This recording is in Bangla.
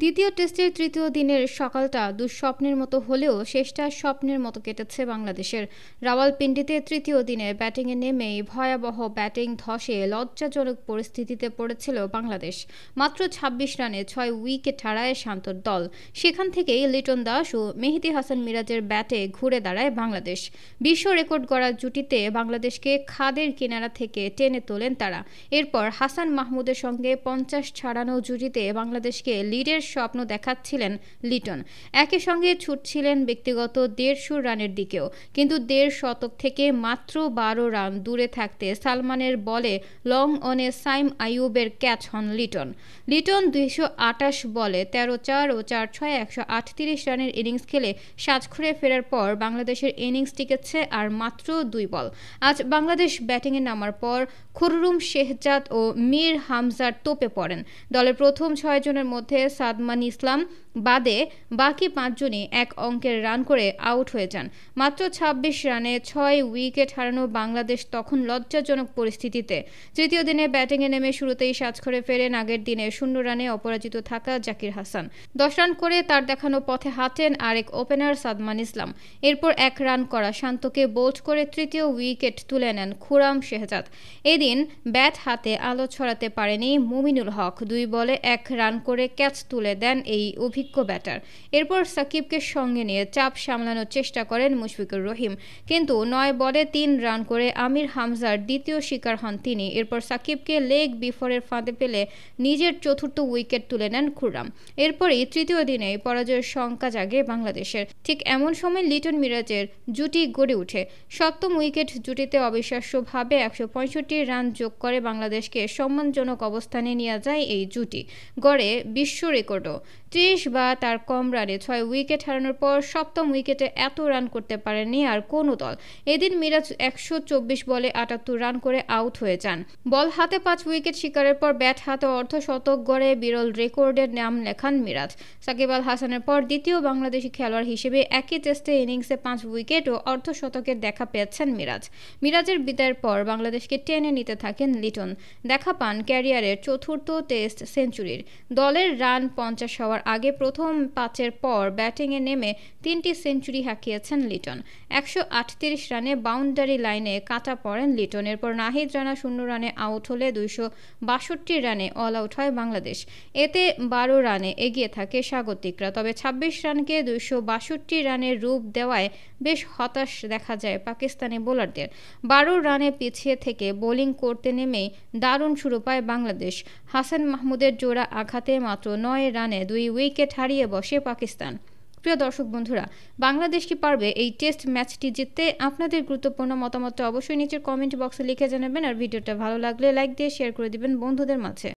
দ্বিতীয় টেস্টের তৃতীয় দিনের সকালটা দুঃস্বপ্নের মতো হলেও শেষটা স্বপ্নের মতো কেটেছে বাংলাদেশের রাওয়ালপিন্ডিতে তৃতীয় দিনে ব্যাটিংয়ে নেমেই ভয়াবহ ব্যাটিং ধসে লজ্জাজনক পরিস্থিতিতে পড়েছিল বাংলাদেশ মাত্র ২৬ রানে ছয় উইকেট হারায় শান্তর দল সেখান থেকেই লিটন দাস ও মেহেদি হাসান মিরাজের ব্যাটে ঘুরে দাঁড়ায় বাংলাদেশ বিশ্ব রেকর্ড গড়ার জুটিতে বাংলাদেশকে খাদের কিনারা থেকে টেনে তোলেন তারা এরপর হাসান মাহমুদের সঙ্গে পঞ্চাশ ছাড়ানো জুটিতে বাংলাদেশকে লিডের শেষ স্বপ্ন দেখাচ্ছিলেন লিটন একই সঙ্গে ছুটছিলেন ব্যক্তিগত দেড়শো রানের দিকেও কিন্তু দেড় শতক থেকে মাত্র বারো রান দূরে থাকতে সালমানের বলে লং অনে সাইম আইয়ুবের ক্যাচ হন লিটন লিটন দুইশো আটাশ বলে তেরো চার ও চার ছয় একশো আটত্রিশ রানের ইনিংস খেলে সাজখুড়ে ফেরার পর বাংলাদেশের ইনিংস টিকেছে আর মাত্র দুই বল আজ বাংলাদেশ ব্যাটিংয়ে নামার পর খুররুম শেহজাদ ও মীর হামজার তোপে পড়েন দলের প্রথম ছয়জনের মধ্যে সাদমান ইসলাম বাদে বাকি পাঁচজনই এক অঙ্কের রান করে আউট হয়ে যান মাত্র ২৬ রানে ছয় উইকেট হারানো বাংলাদেশ তখন লজ্জাজনক পরিস্থিতিতে তৃতীয় দিনে ব্যাটিংয়ে নেমে শুরুতেই সাজখড়ে ফেরেন আগের দিনে শূন্য রানে অপরাজিত থাকা জাকির হাসান দশ রান করে তার দেখানো পথে হাঁটেন আরেক ওপেনার সাদমান ইসলাম এরপর এক রান করা শান্তকে বোল্ড করে তৃতীয় উইকেট তুলে নেন খুরাম শেহজাদ এদিন ব্যাট হাতে আলো ছড়াতে পারেনি মুমিনুল হক দুই বলে এক রান করে ক্যাচ তুলে তুলে দেন এই অভিজ্ঞ ব্যাটার এরপর সাকিবকে সঙ্গে নিয়ে চাপ সামলানোর চেষ্টা করেন মুশফিকুর রহিম কিন্তু নয় বলে তিন রান করে আমির হামজার দ্বিতীয় শিকার হন তিনি এরপর সাকিবকে লেগ বিফোরের ফাঁদে পেলে নিজের চতুর্থ উইকেট তুলে নেন খুররাম এরপরই তৃতীয় দিনে পরাজয়ের শঙ্কা জাগে বাংলাদেশের ঠিক এমন সময় লিটন মিরাজের জুটি গড়ে উঠে সপ্তম উইকেট জুটিতে অবিশ্বাস্যভাবে একশো রান যোগ করে বাংলাদেশকে সম্মানজনক অবস্থানে নিয়ে যায় এই জুটি গড়ে বিশ্ব রেকর্ড রেকর্ডও ত্রিশ বা তার কম রানে ছয় উইকেট হারানোর পর সপ্তম উইকেটে এত রান করতে পারেনি আর কোনো দল এদিন মিরাজ একশো চব্বিশ বলে আটাত্তর রান করে আউট হয়ে যান বল হাতে পাঁচ উইকেট শিকারের পর ব্যাট হাতে অর্ধ শতক গড়ে বিরল রেকর্ডের নাম লেখান মিরাজ সাকিব আল হাসানের পর দ্বিতীয় বাংলাদেশি খেলোয়াড় হিসেবে একই টেস্টে ইনিংসে পাঁচ উইকেট ও অর্ধ শতকের দেখা পেয়েছেন মিরাজ মিরাজের বিদায়ের পর বাংলাদেশকে টেনে নিতে থাকেন লিটন দেখা পান ক্যারিয়ারের চতুর্থ টেস্ট সেঞ্চুরির দলের রান প পঞ্চাশ হওয়ার আগে প্রথম পাঁচের পর ব্যাটিংয়ে নেমে তিনটি সেঞ্চুরি হাঁকিয়েছেন লিটন একশো আটত্রিশ রানে বাউন্ডারি লাইনে কাটা পড়েন লিটন এরপর নাহিদ রানা শূন্য রানে আউট হলে দুইশো বাষট্টি রানে অল আউট হয় বাংলাদেশ এতে বারো রানে এগিয়ে থাকে স্বাগতিকরা তবে ছাব্বিশ রানকে দুইশো বাষট্টি রানের রূপ দেওয়ায় বেশ হতাশ দেখা যায় পাকিস্তানি বোলারদের বারো রানে পিছিয়ে থেকে বোলিং করতে নেমেই দারুণ শুরু পায় বাংলাদেশ হাসান মাহমুদের জোড়া আঘাতে মাত্র নয় ছয় রানে দুই উইকেট হারিয়ে বসে পাকিস্তান প্রিয় দর্শক বন্ধুরা বাংলাদেশ কি পারবে এই টেস্ট ম্যাচটি জিততে আপনাদের গুরুত্বপূর্ণ মতামতটা অবশ্যই নিচের কমেন্ট বক্সে লিখে জানাবেন আর ভিডিওটা ভালো লাগলে লাইক দিয়ে শেয়ার করে দিবেন বন্ধুদের মাঝে